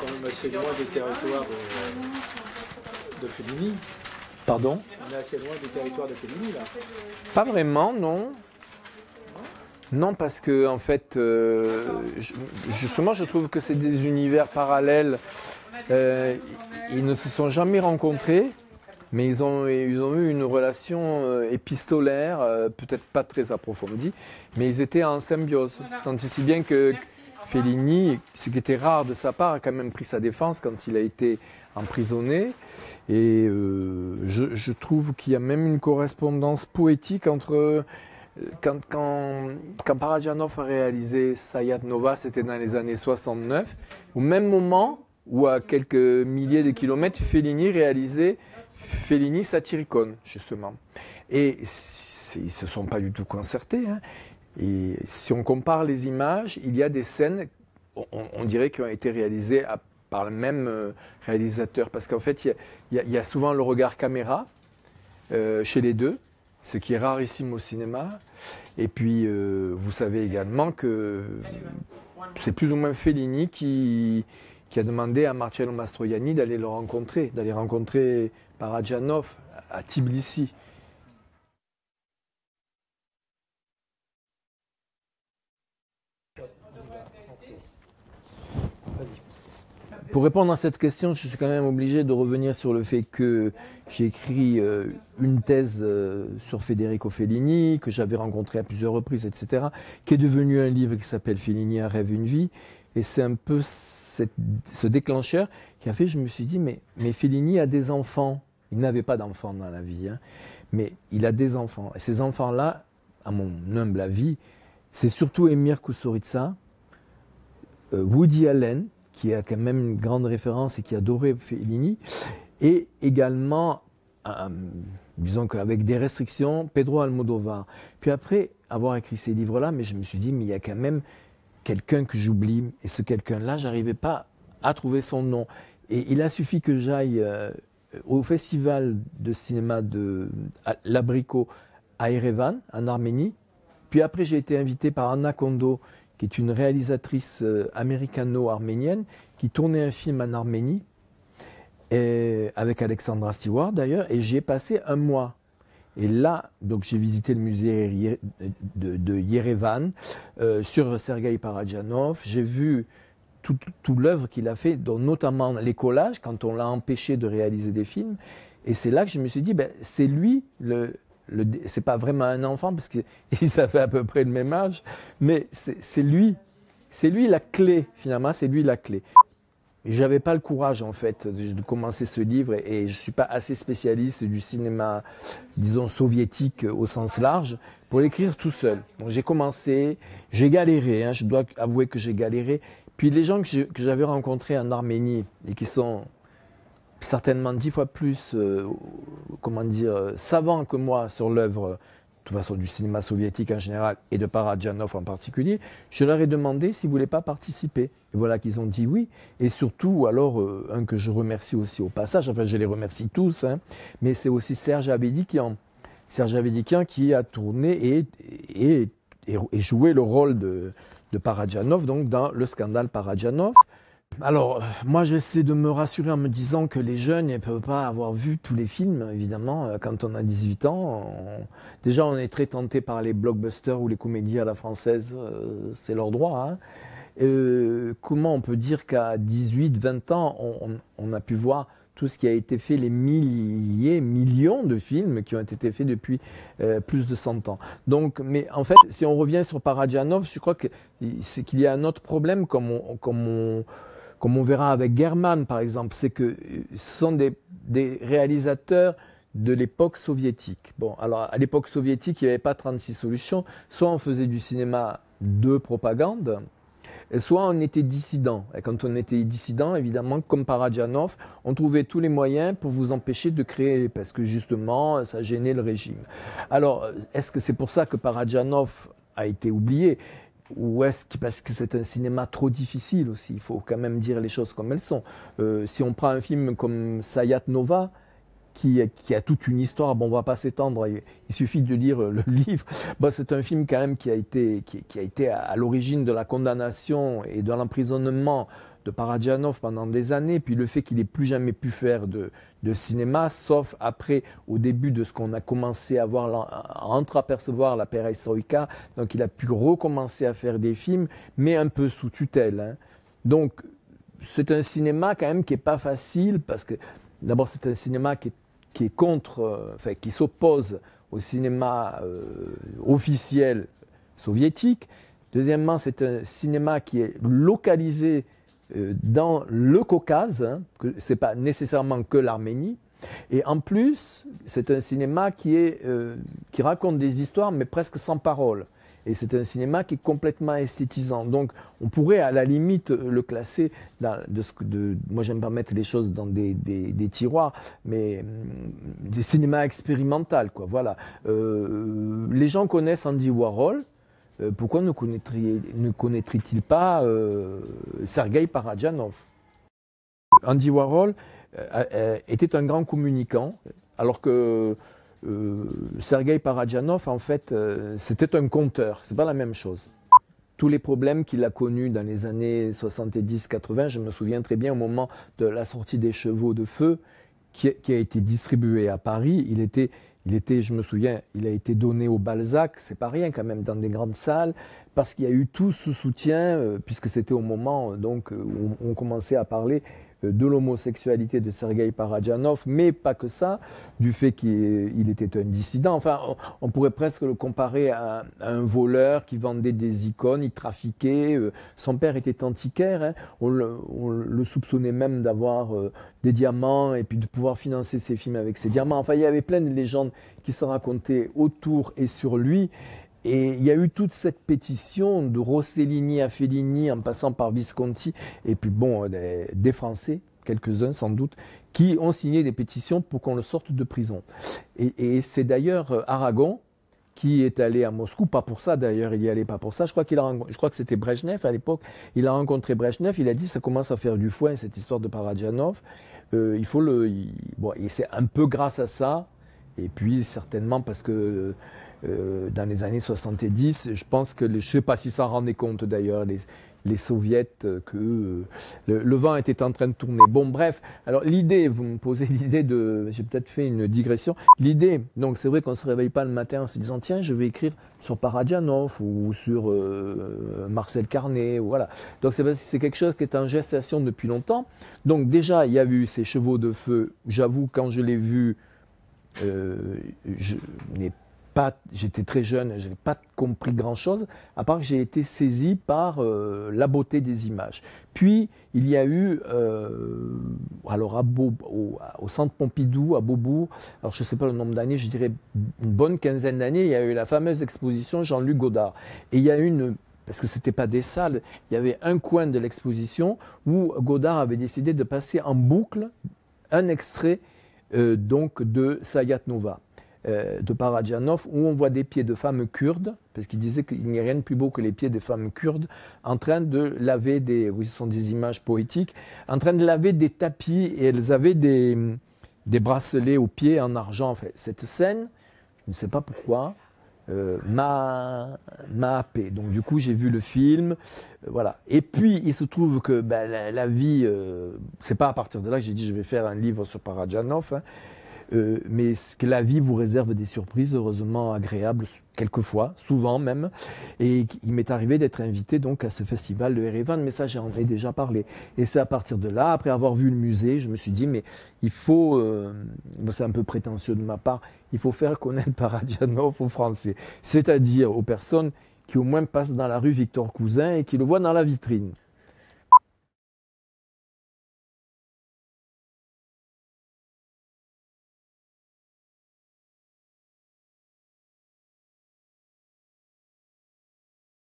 quand même assez loin des territoires de, Pardon On est assez loin des territoires de là. Pas vraiment, non. Non, parce que en fait, euh, justement, je trouve que c'est des univers parallèles. Euh, ils ne se sont jamais rencontrés, mais ils ont, eu une relation euh, épistolaire, peut-être pas très approfondie, mais ils étaient en symbiose. Tant si bien que Fellini, ce qui était rare de sa part, a quand même pris sa défense quand il a été emprisonné. Et euh, je, trouve qu'il y a même une correspondance poétique entre... Euh, quand, quand, Parajanov a réalisé Sayat Nova, c'était dans les années 69, au même moment où à quelques milliers de kilomètres, Fellini réalisait Fellini Satyricon, justement. Et ils ne se sont pas du tout concertés. Hein. Et si on compare les images, il y a des scènes, on, dirait, qui ont été réalisées par le même euh, réalisateur. Parce qu'en fait, il y, a, souvent le regard caméra euh, chez les deux, ce qui est rarissime au cinéma. Et puis, euh, vous savez également que c'est plus ou moins Fellini qui, qui a demandé à Marcello Mastroianni d'aller le rencontrer, d'aller rencontrer Parajanov à Tbilissi. Pour répondre à cette question, je suis quand même obligé de revenir sur le fait que j'ai écrit euh, une thèse euh, sur Federico Fellini, que j'avais rencontré à plusieurs reprises, etc., qui est devenu un livre qui s'appelle Fellini, un rêve, une vie. Et c'est un peu ce déclencheur qui a fait, je me suis dit, mais, mais Fellini a des enfants. Il n'avait pas d'enfants dans la vie, hein. mais il a des enfants. Et ces enfants-là, à mon humble avis, c'est surtout Emir Kusoritsa, euh, Woody Allen, qui a quand même une grande référence et qui a adoré Fellini. Et également, euh, disons qu'avec des restrictions, Pedro Almodovar. Puis après avoir écrit ces livres-là, mais je me suis dit, mais il y a quand même quelqu'un que j'oublie. Et ce quelqu'un-là, j'arrivais pas à trouver son nom. Et il a suffi que j'aille euh, au festival de cinéma de l'Abricot à Erevan, en Arménie. Puis après, j'ai été invité par Anna Kondo, qui est une réalisatrice euh, américano-arménienne qui tournait un film en Arménie, et, avec Alexandra Stewart d'ailleurs, et j'y ai passé un mois. Et là, donc j'ai visité le musée de, Yerevan euh, sur Sergei Parajanov. J'ai vu toute tout l'œuvre qu'il a fait, dont notamment les collages, quand on l'a empêché de réaliser des films. Et c'est là que je me suis dit, ben, c'est lui le, c'est pas vraiment un enfant parce qu'ils avaient à peu près le même âge, mais c'est lui, c'est lui la clé finalement, c'est lui la clé. J'avais pas le courage en fait de commencer ce livre et, je ne suis pas assez spécialiste du cinéma, disons soviétique euh, au sens large, pour l'écrire tout seul. j'ai commencé, j'ai galéré, hein, je dois avouer que j'ai galéré. Puis les gens que j'avais rencontrés en Arménie et qui sont certainement dix fois plus, euh, comment dire, euh, savant que moi sur l'œuvre, euh, de toute façon, du cinéma soviétique en général et de Paradjanov en particulier, je leur ai demandé s'ils ne voulaient pas participer. Et voilà qu'ils ont dit oui. Et surtout, alors, un que je remercie aussi au passage, enfin, je les remercie tous, hein, mais c'est aussi Serge Abédikian. Serge Abédikian qui a tourné et, joué le rôle de, de Paradjanov, donc dans le scandale Paradjanov. Alors, euh, moi, j'essaie de me rassurer en me disant que les jeunes ne peuvent pas avoir vu tous les films, évidemment. Euh, quand on a 18 ans, déjà, on est très tenté par les blockbusters ou les comédies à la française, euh, c'est leur droit. Hein. comment on peut dire qu'à 18, 20 ans, on, a pu voir tout ce qui a été fait, les milliers, millions de films qui ont été faits depuis plus de 100 ans. Donc, mais en fait, si on revient sur Paradjanov, je crois que qu'il y a un autre problème, comme comme on comme on verra avec German par exemple, c'est que euh, ce sont des, réalisateurs de l'époque soviétique. Bon, alors à l'époque soviétique, il n'y avait pas 36 solutions. Soit on faisait du cinéma de propagande, soit on était dissident. Et quand on était dissident, évidemment, comme Paradjanov, on trouvait tous les moyens pour vous empêcher de créer, parce que justement, ça gênait le régime. Alors, est-ce que c'est pour ça que Paradjanov a été oublié ou est-ce parce que c'est un cinéma trop difficile aussi Il faut quand même dire les choses comme elles sont. Euh, si on prend un film comme Sayat Nova, qui, a toute une histoire, bon, on va pas s'étendre, il, suffit de lire euh, le livre. Bon, c'est un film quand même qui a été, qui, a été à l'origine de la condamnation et de l'emprisonnement de Paradjanov pendant des années, puis le fait qu'il n'ait plus jamais pu faire de, cinéma, sauf après, au début de ce qu'on a commencé à voir, à entre la perestroïka, donc il a pu recommencer à faire des films, mais un peu sous tutelle. Hein. Donc, c'est un cinéma quand même qui n'est pas facile, parce que d'abord c'est un cinéma qui est, contre, euh, enfin qui s'oppose au cinéma euh, officiel soviétique. Deuxièmement, c'est un cinéma qui est localisé euh, dans le Caucase, ce hein, n'est pas nécessairement que l'Arménie, et en plus, c'est un cinéma qui, est, euh, qui raconte des histoires, mais presque sans parole. Et c'est un cinéma qui est complètement esthétisant. Donc, on pourrait à la limite le classer. de ce, moi, j'aime pas mettre les choses dans des, des, tiroirs, mais mm, des cinémas expérimental. quoi. Voilà. Euh, les gens connaissent Andy Warhol. Euh, pourquoi ne, connaîtrait-il pas euh, Sergei Paradjanov Andy Warhol euh, était un grand communicant, alors que Sergei Paradjanov, en fait, c'était un conteur. n'est pas la même chose tous les problèmes qu'il a connus dans les années 70-80. Je me souviens très bien au moment de la sortie des Chevaux de Feu, qui, a été distribué à Paris. Il était, il était, je me souviens, il a été donné au Balzac, c'est pas rien quand même, dans des grandes salles, parce qu'il y a eu tout ce soutien, euh, puisque c'était au moment euh, donc, euh, où on commençait à parler euh, de l'homosexualité de Sergei Parajanov, mais pas que ça, du fait qu'il était un dissident. Enfin, on, pourrait presque le comparer à, un voleur qui vendait des icônes, il trafiquait. Euh, son père était antiquaire. Hein. On, le, on, le, soupçonnait même d'avoir euh, des diamants et puis de pouvoir financer ses films avec ses diamants. Enfin, il y avait plein de légendes qui se racontaient autour et sur lui. Et il y a eu toute cette pétition de Rossellini à Fellini, en passant par Visconti, et puis bon, euh, des, Français, quelques-uns sans doute, qui ont signé des pétitions pour qu'on le sorte de prison. Et, c'est d'ailleurs euh, Aragon qui est allé à Moscou, pas pour ça d'ailleurs, il y allait pas pour ça. Je crois qu'il a, je crois que c'était Brezhnev à l'époque. Il a rencontré Brejnev, il a dit ça commence à faire du foin cette histoire de Paradjanov. Euh, il faut le, bon, et c'est un peu grâce à ça et puis certainement parce que euh, dans les années 70, je pense que, je ne sais pas si s'en rendaient compte d'ailleurs, les, les soviets, euh, que euh, le, vent était en train de tourner. Bon, bref, alors l'idée, vous me posez l'idée de, j'ai peut-être fait une digression, l'idée, donc c'est vrai qu'on ne se réveille pas le matin en se disant, tiens, je vais écrire sur Paradjanov ou sur Marcel Carnet, voilà. Donc c'est, c'est quelque chose qui est en gestation depuis longtemps. Donc déjà, il y a eu ces chevaux de feu, j'avoue, quand je l'ai vu, euh, je n'ai pas, j'étais très jeune, je n'ai pas compris grand-chose, à part que j'ai été saisi par euh, la beauté des images. Puis, il y a eu, euh, alors à au, centre Pompidou, à Beaubourg, alors je ne sais pas le nombre d'années, je dirais une bonne quinzaine d'années, il y a eu la fameuse exposition Jean-Luc Godard. Et il y a une, parce que ce n'était pas des salles, il y avait un coin de l'exposition où Godard avait décidé de passer en boucle un extrait euh, donc de Sayat Nova, euh, de Paradjanov, où on voit des pieds de femmes kurdes, parce qu'il disait qu'il n'y a rien de plus beau que les pieds des femmes kurdes, en train de laver des. Oui, sont des images poétiques, en train de laver des tapis, et elles avaient des, des bracelets aux pieds en argent. fait, cette scène, je ne sais pas pourquoi, euh, m'a happé. Donc du coup, j'ai vu le film, euh, voilà. Et puis, il se trouve que ben, la, vie, euh, c'est pas à partir de là que j'ai dit je vais faire un livre sur Parajanov. Hein. Euh, mais que la vie vous réserve des surprises, heureusement agréables, quelquefois, souvent même. Et il m'est arrivé d'être invité donc à ce festival de Erevan, mais ça j'en ai déjà parlé. Et c'est à partir de là, après avoir vu le musée, je me suis dit mais il faut, euh, c'est un peu prétentieux de ma part, il faut faire connaître Paradjanov aux Français, c'est-à-dire aux personnes qui au moins passent dans la rue Victor Cousin et qui le voient dans la vitrine.